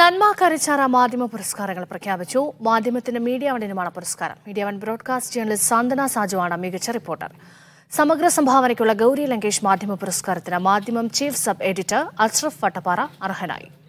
നന്മ കരിച്ചാറ മാധ്യമ പുരസ്കാരങ്ങൾ പ്രഖ്യാപിച്ചു മാധ്യമത്തിനും മീഡിയ വണ്ടിനുമാണ് പുരസ്കാരം മീഡിയ വൺ ബ്രോഡ്കാസ്റ്റ് ജേണലിസ്റ്റ് സാന്ത്വന സാജുവാണ് മികച്ച റിപ്പോർട്ടർ സമഗ്ര സംഭാവനയ്ക്കുള്ള ഗൗരി ലങ്കേഷ് മാധ്യമ പുരസ്കാരത്തിന് Madhyamam chief sub editor Ashraf Vattappara അർഹനായി